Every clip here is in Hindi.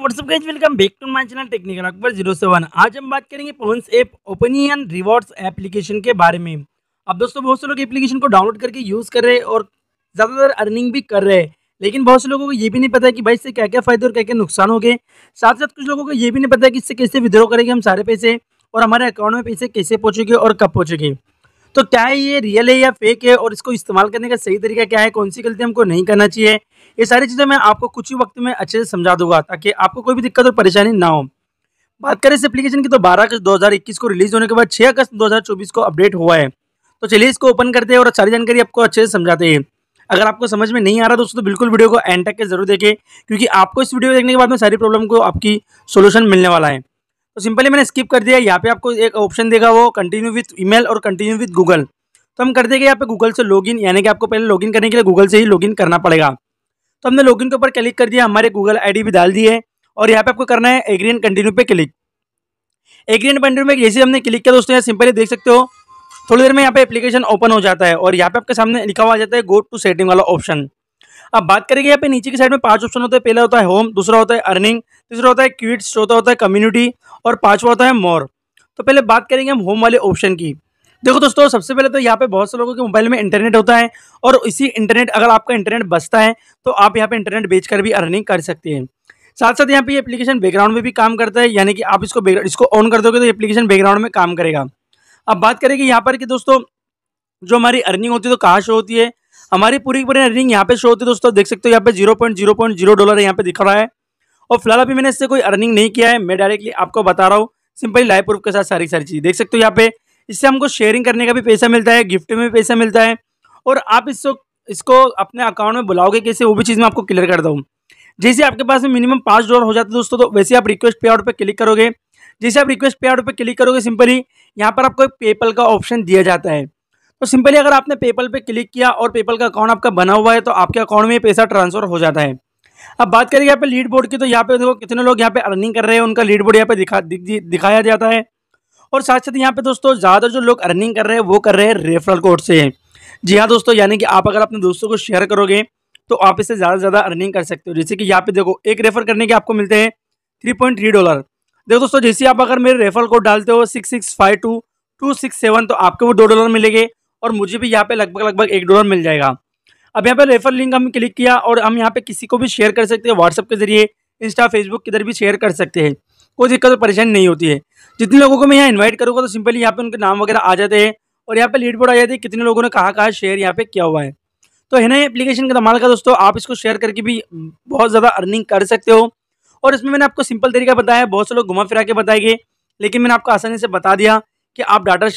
WhatsApp guys welcome back to my channel technical Akbar zero seven आज हम बात करेंगे Pawns app opinion rewards application के बारे में अब दोस्तों बहुत से लोग एप्लीकेशन को डाउनलोड करके यूज़ कर रहे हैं और ज़्यादातर अर्निंग भी कर रहे हैं लेकिन बहुत से लोगों को ये भी नहीं पता है कि भाई इससे क्या क्या फ़ायदे और क्या क्या नुकसान हो गए साथ साथ कुछ लोगों को ये भी नहीं पता है कि इससे कैसे विद्रॉ करेंगे हम सारे पैसे और हमारे अकाउंट में पैसे कैसे पहुँचेंगे और कब पहुँचेंगे तो क्या है ये रियल है या फेक है और इसको इस्तेमाल करने का सही तरीका क्या है कौन सी गलती हमको नहीं करना चाहिए ये सारी चीज़ें मैं आपको कुछ ही वक्त में अच्छे से समझा दूंगा ताकि आपको कोई भी दिक्कत और परेशानी ना हो बात करें इस एप्लीकेशन की तो 12 अगस्त 2021 को रिलीज होने के बाद 6 अगस्त 2024 को अपडेट हुआ है तो चलिए इसको ओपन करते हैं और सारी जानकारी आपको अच्छे से समझाते हैं अगर आपको समझ में नहीं आ रहा दोस्तों तो बिल्कुल वीडियो को एंड तक के जरूर देखें क्योंकि आपको इस वीडियो देखने के बाद में सारी प्रॉब्लम को आपकी सोल्यूशन मिलने वाला है तो सिंपली मैंने स्किप कर दिया यहाँ पे आपको एक ऑप्शन देगा वो कंटिन्यू विथ ईमेल और कंटिन्यू विथ गूगल तो हम कर देंगे यहाँ पे गूगल से लॉगिन यानी कि आपको पहले लॉगिन करने के लिए गूगल से ही लॉगिन करना पड़ेगा तो हमने लॉगिन के ऊपर क्लिक कर दिया हमारे गूगल आईडी भी डाल दी है और यहाँ पे आपको करना है एग्री एंड कंटिन्यू पे क्लिक एग्री एंड कंटिन्यू पे जैसे हमने क्लिक किया दोस्तों यहाँ सिंपली देख सकते हो थोड़ी देर में यहाँ पे एप्लीकेशन ओपन हो जाता है और यहाँ पे आपके सामने लिखा हुआ जाता है गो टू सेटिंग वाला ऑप्शन अब बात करेंगे यहाँ पे नीचे की साइड में पांच ऑप्शन होते हैं पहला होता है होम दूसरा होता है अर्निंग तीसरा होता है क्विट्स चौथा होता है कम्युनिटी और पांचवा होता है मोर तो पहले बात करेंगे हम होम वाले ऑप्शन की देखो दोस्तों सबसे पहले तो यहाँ पे बहुत से लोगों के मोबाइल में इंटरनेट होता है और इसी इंटरनेट अगर आपका इंटरनेट बचता है तो आप यहाँ पे इंटरनेट बेचकर भी अर्निंग कर सकते हैं साथ साथ यहाँ पे ये एप्लीकेशन बैकग्राउंड में भी काम करता है यानी कि आप इसको इसको ऑन कर दोगे तो एप्लीकेशन बैकग्राउंड में काम करेगा अब बात करेंगे यहाँ पर कि दोस्तों जो हमारी अर्निंग होती है तो कहाँ से होती है हमारी पूरी की पूरी अर्निंग यहाँ पे शो होती है दोस्तों देख सकते हो यहाँ पे zero point zero point zero dollar यहाँ पे दिख रहा है और फिलहाल अभी मैंने इससे कोई अर्निंग नहीं किया है मैं डायरेक्टली आपको बता रहा हूँ सिंपली लाइव प्रूफ के साथ सारी सारी चीज़ देख सकते हो यहाँ पे इससे हमको शेयरिंग करने का भी पैसा मिलता है गिफ्ट में भी पैसा मिलता है और आप इसको इसको अपने अकाउंट में बुलाओगे कैसे वो भी चीज़ मैं आपको क्लियर कर दूँ जैसे आपके पास में मिनिमम पाँच डॉलर हो जाते दोस्तों तो वैसे आप रिक्वेस्ट पे आउट पर क्लिक करोगे जैसे आप रिक्वेस्ट पे आउट पर क्लिक करोगे सिंपली यहाँ पर आपको एक पेपल का ऑप्शन दिया जाता है तो सिंपली अगर आपने पेपल पे क्लिक किया और पेपल का अकाउंट आपका बना हुआ है तो आपके अकाउंट में पैसा ट्रांसफर हो जाता है अब बात करें यहाँ पे लीड बोर्ड की तो यहाँ पे देखो कितने लोग यहाँ पे अर्निंग कर रहे हैं उनका लीड बोर्ड यहाँ पे दिखा दि, दिखाया जाता है और साथ साथ यहाँ पे दोस्तों ज़्यादा जो लोग अर्निंग कर रहे हैं वो कर रहे हैं रेफरल कोड से जी हाँ दोस्तों यानी कि आप अगर अपने दोस्तों को शेयर करोगे तो आप इससे ज़्यादा से ज़्यादा अर्निंग कर सकते हो जैसे कि यहाँ पे देखो एक रेफर करने के आपको मिलते हैं थ्री पॉइंट थ्री डॉलर देखो दोस्तों जैसे आप अगर मेरे रेफरल कोड डालते हो six six five two two six seven तो आपको वो दो डॉलर मिलेंगे और मुझे भी यहाँ पे लगभग लगभग एक डॉलर मिल जाएगा अब यहाँ पे रेफर लिंक हम क्लिक किया और हम यहाँ पे किसी को भी शेयर कर सकते हैं व्हाट्सअप के जरिए इंस्टा फेसबुक किधर भी शेयर कर सकते हैं कोई दिक्कत और परेशानी नहीं होती है जितने लोगों को मैं यहाँ इन्वाइट करूँगा तो सिंपली यहाँ पे उनके नाम वगैरह आ जाते हैं और यहाँ पे लीड बोर्ड आ जाती है कितने लोगों ने कहाँ कहाँ शेयर यहाँ पे किया हुआ है तो है ना एप्लीकेशन का धमाल का दोस्तों आप इसको शेयर करके भी बहुत ज़्यादा अर्निंग कर सकते हो और इसमें मैंने आपको सिंपल तरीका बताया बहुत से लोग घुमा फिरा के बताएंगे लेकिन मैंने आपको आसानी से बता दिया कि आप डाटा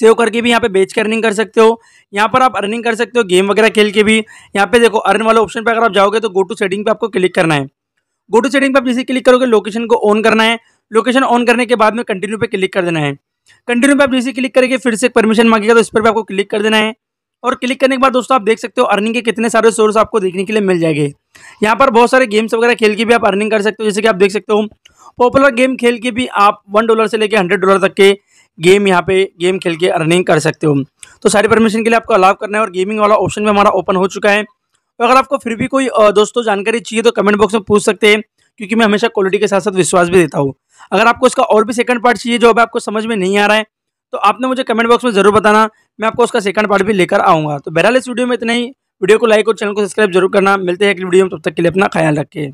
सेव करके भी यहाँ पे बेच के अर्निंग कर सकते हो यहाँ पर आप अर्निंग कर सकते हो गेम वगैरह खेल के भी यहाँ पे देखो अर्न वाले ऑप्शन पे अगर आप जाओगे तो गो टू सेटिंग पे आपको क्लिक करना है गो टू सेटिंग पे आप जैसे क्लिक करोगे लोकेशन को ऑन करना है लोकेशन ऑन करने के बाद में कंटिन्यू पे क्लिक कर देना है कंटिन्यू पे आप जैसे क्लिक करेंगे फिर से परमिशन मांगेगा तो इस पर भी आपको क्लिक कर देना है और क्लिक करने के बाद दोस्तों आप देख सकते हो अर्निंग के कितने सारे सोर्स आपको देखने के लिए मिल जाएंगे यहाँ पर बहुत सारे गेम्स वगैरह खेल के भी आप अर्निंग कर सकते हो जैसे कि आप देख सकते हो पॉपुलर गेम खेल के भी आप वन डॉलर से लेकर हंड्रेड डॉलर तक के गेम यहाँ पे गेम खेल के अर्निंग कर सकते हो तो सारी परमिशन के लिए आपको अलाउ करना है और गेमिंग वाला ऑप्शन भी हमारा ओपन हो चुका है तो अगर आपको फिर भी कोई दोस्तों जानकारी चाहिए तो कमेंट बॉक्स में पूछ सकते हैं क्योंकि मैं हमेशा क्वालिटी के साथ साथ विश्वास भी देता हूँ अगर आपको इसका और भी सेकंड पार्ट चाहिए जो अब आपको समझ में नहीं आ रहा है तो आपने मुझे कमेंट बॉक्स में ज़रूर बताना मैं आपको उसका सेकंड पार्ट भी लेकर आऊँगा तो बहरहाल इस वीडियो में इतना ही वीडियो को लाइक और चैनल को सब्सक्राइब जरूर करना मिलते हैं अगली वीडियो में तब तक के लिए अपना ख्याल रखें